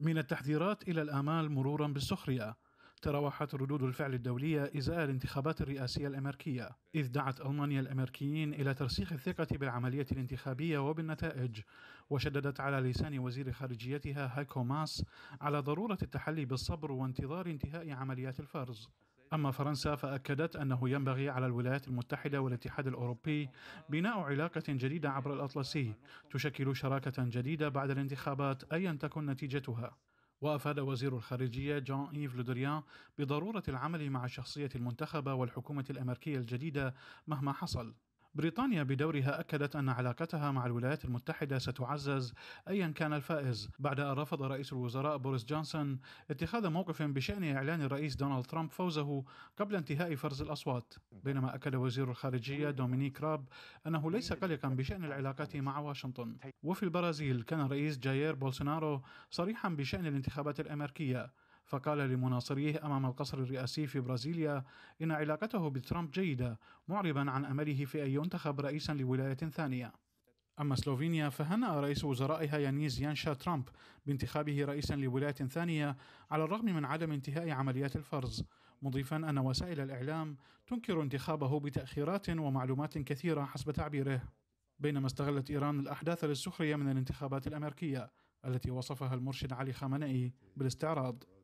من التحذيرات إلى الآمال مرورا بالسخرية تراوحت ردود الفعل الدولية إزاء الانتخابات الرئاسية الأمريكية إذ دعت ألمانيا الأمريكيين إلى ترسيخ الثقة بالعملية الانتخابية وبالنتائج وشددت على لسان وزير خارجيتها هايكو ماس على ضرورة التحلي بالصبر وانتظار انتهاء عمليات الفرز أما فرنسا فأكدت أنه ينبغي على الولايات المتحدة والاتحاد الأوروبي بناء علاقة جديدة عبر الأطلسي تشكل شراكة جديدة بعد الانتخابات أيا تكن نتيجتها وأفاد وزير الخارجية جون إيف لودريان بضرورة العمل مع الشخصية المنتخبة والحكومة الأمريكية الجديدة مهما حصل بريطانيا بدورها أكدت أن علاقتها مع الولايات المتحدة ستعزز أيا كان الفائز بعد أن رفض رئيس الوزراء بوريس جونسون اتخاذ موقف بشأن إعلان الرئيس دونالد ترامب فوزه قبل انتهاء فرز الأصوات بينما أكد وزير الخارجية دومينيك راب أنه ليس قلقا بشأن العلاقات مع واشنطن وفي البرازيل كان الرئيس جاير بولسونارو صريحا بشأن الانتخابات الأمريكية فقال لمناصريه امام القصر الرئاسي في برازيليا ان علاقته بترامب جيده معربا عن امله في ان ينتخب رئيسا لولايه ثانيه. أما سلوفينيا فهنأ رئيس وزرائها يانيز يانشا ترامب بانتخابه رئيسا لولاية ثانية على الرغم من عدم انتهاء عمليات الفرز مضيفا أن وسائل الإعلام تنكر انتخابه بتأخيرات ومعلومات كثيرة حسب تعبيره بينما استغلت إيران الأحداث للسخرية من الانتخابات الأمريكية التي وصفها المرشد علي خامنئي بالاستعراض